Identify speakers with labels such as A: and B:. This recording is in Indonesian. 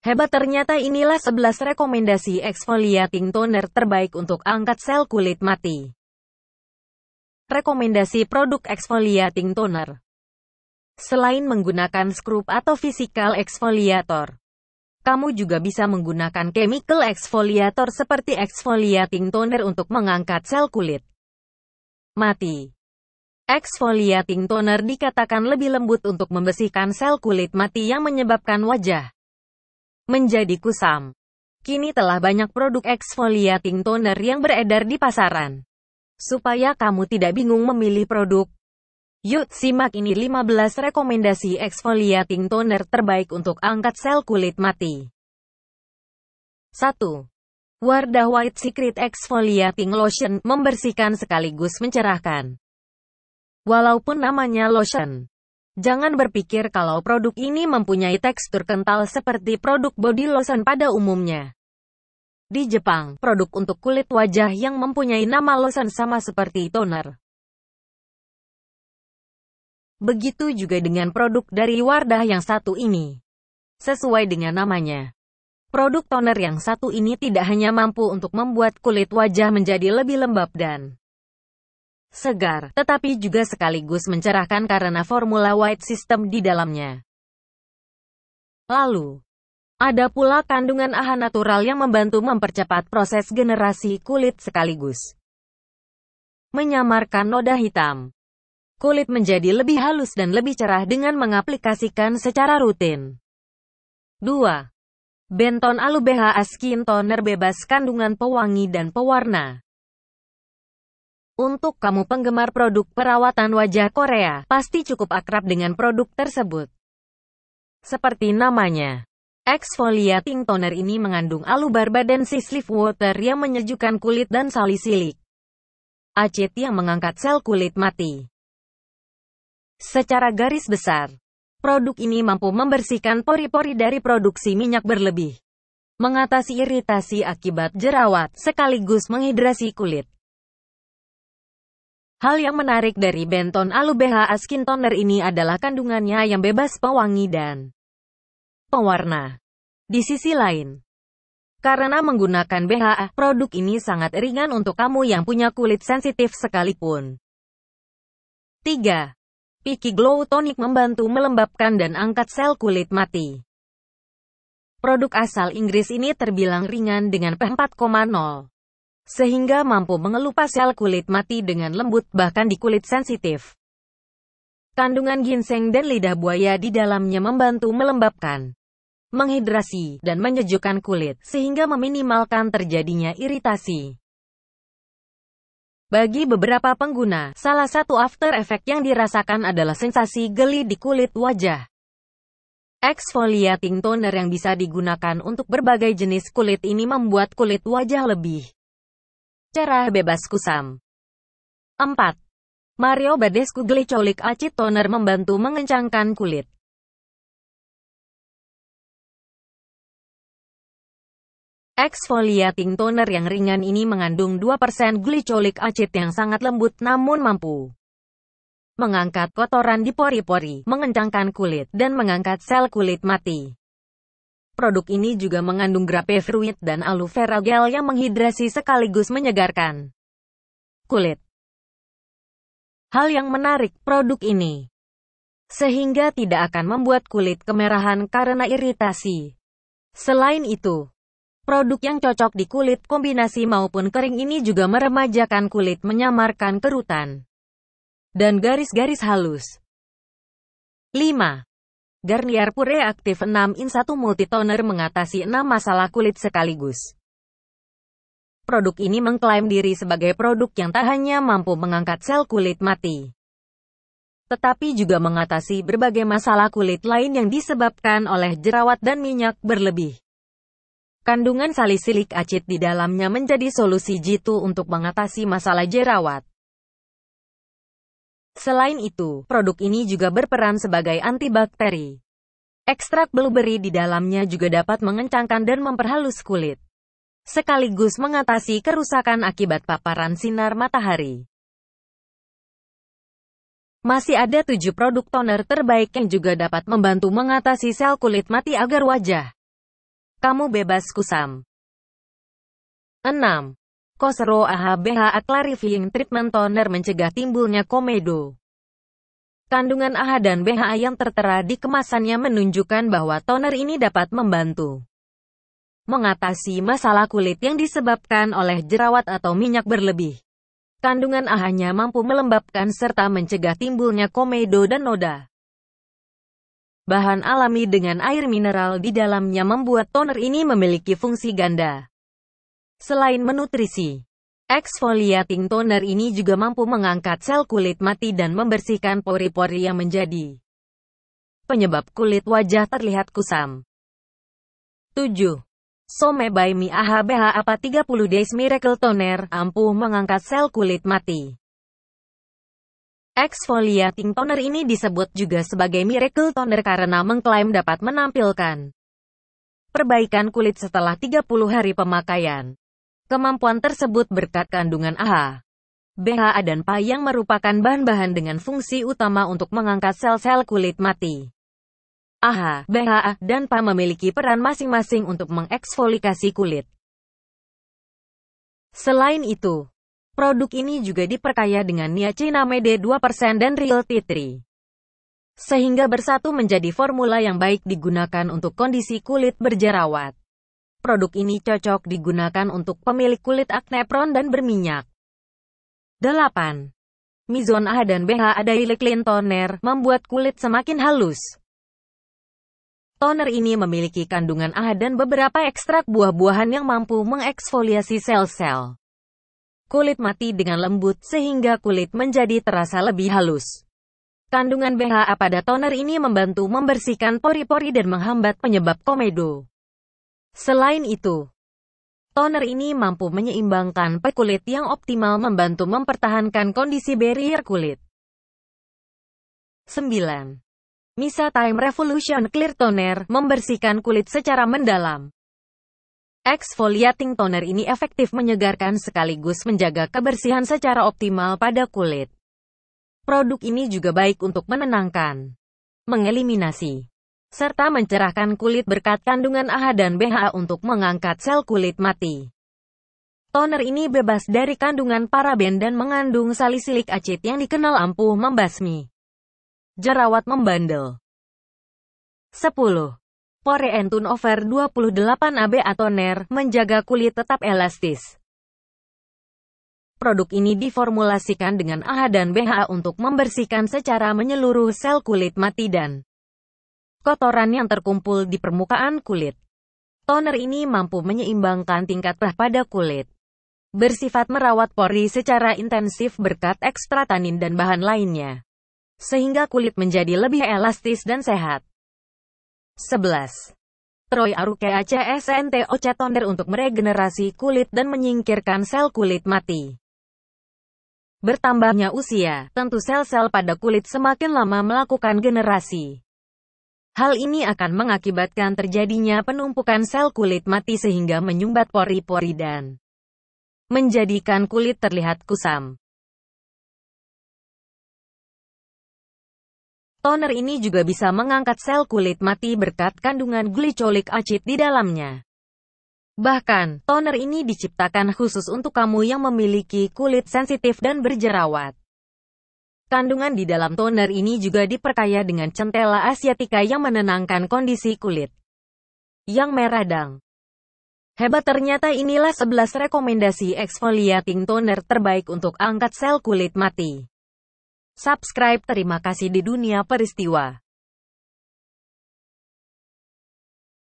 A: Hebat ternyata inilah 11 rekomendasi exfoliating toner terbaik untuk angkat sel kulit mati. Rekomendasi produk exfoliating toner. Selain menggunakan scrub atau physical exfoliator, kamu juga bisa menggunakan chemical exfoliator seperti exfoliating toner untuk mengangkat sel kulit mati. Exfoliating toner dikatakan lebih lembut untuk membersihkan sel kulit mati yang menyebabkan wajah menjadi kusam. Kini telah banyak produk exfoliating toner yang beredar di pasaran. Supaya kamu tidak bingung memilih produk, yuk simak ini 15 rekomendasi exfoliating toner terbaik untuk angkat sel kulit mati. 1. Wardah White Secret Exfoliating Lotion membersihkan sekaligus mencerahkan. Walaupun namanya lotion, Jangan berpikir kalau produk ini mempunyai tekstur kental seperti produk body lotion pada umumnya. Di Jepang, produk untuk kulit wajah yang mempunyai nama lotion sama seperti toner. Begitu juga dengan produk dari Wardah yang satu ini. Sesuai dengan namanya, produk toner yang satu ini tidak hanya mampu untuk membuat kulit wajah menjadi lebih lembab dan segar, tetapi juga sekaligus mencerahkan karena formula white system di dalamnya. Lalu, ada pula kandungan AHA natural yang membantu mempercepat proses generasi kulit sekaligus menyamarkan noda hitam. Kulit menjadi lebih halus dan lebih cerah dengan mengaplikasikan secara rutin. 2. Benton Alubeha Skin Toner bebas kandungan pewangi dan pewarna. Untuk kamu penggemar produk perawatan wajah Korea, pasti cukup akrab dengan produk tersebut. Seperti namanya, exfoliating toner ini mengandung alubarba dan sea water yang menyejukkan kulit dan salisilik. Acid yang mengangkat sel kulit mati. Secara garis besar, produk ini mampu membersihkan pori-pori dari produksi minyak berlebih, mengatasi iritasi akibat jerawat, sekaligus menghidrasi kulit. Hal yang menarik dari Benton Alubeha Askin Toner ini adalah kandungannya yang bebas pewangi dan pewarna. Di sisi lain, karena menggunakan BHA, produk ini sangat ringan untuk kamu yang punya kulit sensitif sekalipun. 3. Piki Glow Tonic membantu melembabkan dan angkat sel kulit mati. Produk asal Inggris ini terbilang ringan dengan pH 40 sehingga mampu mengelupas sel kulit mati dengan lembut bahkan di kulit sensitif. Kandungan ginseng dan lidah buaya di dalamnya membantu melembabkan, menghidrasi, dan menyejukkan kulit, sehingga meminimalkan terjadinya iritasi. Bagi beberapa pengguna, salah satu after effect yang dirasakan adalah sensasi geli di kulit wajah. Exfoliating toner yang bisa digunakan untuk berbagai jenis kulit ini membuat kulit wajah lebih Cerah bebas kusam. 4. Mario Badescu Glicolic Acid Toner membantu mengencangkan kulit. Exfoliating toner yang ringan ini mengandung 2% glycolic acid yang sangat lembut namun mampu mengangkat kotoran di pori-pori, mengencangkan kulit, dan mengangkat sel kulit mati. Produk ini juga mengandung grapefruit dan aloe vera gel yang menghidrasi sekaligus menyegarkan kulit. Hal yang menarik produk ini sehingga tidak akan membuat kulit kemerahan karena iritasi. Selain itu, produk yang cocok di kulit kombinasi maupun kering ini juga meremajakan kulit menyamarkan kerutan dan garis-garis halus. 5. Garnier Pure Active 6 in 1 Multitoner mengatasi 6 masalah kulit sekaligus. Produk ini mengklaim diri sebagai produk yang tak hanya mampu mengangkat sel kulit mati, tetapi juga mengatasi berbagai masalah kulit lain yang disebabkan oleh jerawat dan minyak berlebih. Kandungan salisilik acid di dalamnya menjadi solusi jitu untuk mengatasi masalah jerawat. Selain itu, produk ini juga berperan sebagai antibakteri. Ekstrak blueberry di dalamnya juga dapat mengencangkan dan memperhalus kulit, sekaligus mengatasi kerusakan akibat paparan sinar matahari. Masih ada tujuh produk toner terbaik yang juga dapat membantu mengatasi sel kulit mati agar wajah. Kamu bebas kusam. 6. Kosro AHBH Clarifying Treatment Toner mencegah timbulnya komedo. Kandungan AHA dan BHA yang tertera di kemasannya menunjukkan bahwa toner ini dapat membantu mengatasi masalah kulit yang disebabkan oleh jerawat atau minyak berlebih. Kandungan AHA-nya mampu melembabkan serta mencegah timbulnya komedo dan noda. Bahan alami dengan air mineral di dalamnya membuat toner ini memiliki fungsi ganda. Selain menutrisi, exfoliating toner ini juga mampu mengangkat sel kulit mati dan membersihkan pori-pori yang menjadi penyebab kulit wajah terlihat kusam. 7. Some by Mi AHBH APA 30 Days Miracle Toner ampuh mengangkat sel kulit mati. Exfoliating toner ini disebut juga sebagai miracle toner karena mengklaim dapat menampilkan perbaikan kulit setelah 30 hari pemakaian. Kemampuan tersebut berkat kandungan AHA, BHA dan PA yang merupakan bahan-bahan dengan fungsi utama untuk mengangkat sel-sel kulit mati. AHA, BHA, dan PA memiliki peran masing-masing untuk mengeksfolikasi kulit. Selain itu, produk ini juga diperkaya dengan niacinamide 2% dan real tree. sehingga bersatu menjadi formula yang baik digunakan untuk kondisi kulit berjerawat. Produk ini cocok digunakan untuk pemilik kulit akne prone dan berminyak. 8. Mizone A dan BHA Daily Clean Toner membuat kulit semakin halus. Toner ini memiliki kandungan A dan beberapa ekstrak buah-buahan yang mampu mengeksfoliasi sel-sel kulit mati dengan lembut sehingga kulit menjadi terasa lebih halus. Kandungan BHA pada toner ini membantu membersihkan pori-pori dan menghambat penyebab komedo. Selain itu, toner ini mampu menyeimbangkan kulit yang optimal membantu mempertahankan kondisi barrier kulit. 9. Misa Time Revolution Clear Toner membersihkan kulit secara mendalam. Exfoliating toner ini efektif menyegarkan sekaligus menjaga kebersihan secara optimal pada kulit. Produk ini juga baik untuk menenangkan, mengeliminasi serta mencerahkan kulit berkat kandungan AHA dan BHA untuk mengangkat sel kulit mati. Toner ini bebas dari kandungan paraben dan mengandung salisilik acid yang dikenal ampuh membasmi jerawat membandel. 10. Pore and Turnover 28 ABA Toner menjaga kulit tetap elastis. Produk ini diformulasikan dengan AHA dan BHA untuk membersihkan secara menyeluruh sel kulit mati dan kotoran yang terkumpul di permukaan kulit. Toner ini mampu menyeimbangkan tingkat pH pada kulit. Bersifat merawat pori secara intensif berkat ekstra tanin dan bahan lainnya. Sehingga kulit menjadi lebih elastis dan sehat. 11. Troy Arukea CSNTOC Toner untuk meregenerasi kulit dan menyingkirkan sel kulit mati. Bertambahnya usia, tentu sel-sel pada kulit semakin lama melakukan generasi. Hal ini akan mengakibatkan terjadinya penumpukan sel kulit mati sehingga menyumbat pori-pori dan menjadikan kulit terlihat kusam. Toner ini juga bisa mengangkat sel kulit mati berkat kandungan glycolic acid di dalamnya. Bahkan, toner ini diciptakan khusus untuk kamu yang memiliki kulit sensitif dan berjerawat. Kandungan di dalam toner ini juga diperkaya dengan centella asiatica yang menenangkan kondisi kulit yang meradang. Hebat ternyata inilah 11 rekomendasi exfoliating toner terbaik untuk angkat sel kulit mati. Subscribe terima kasih di dunia peristiwa.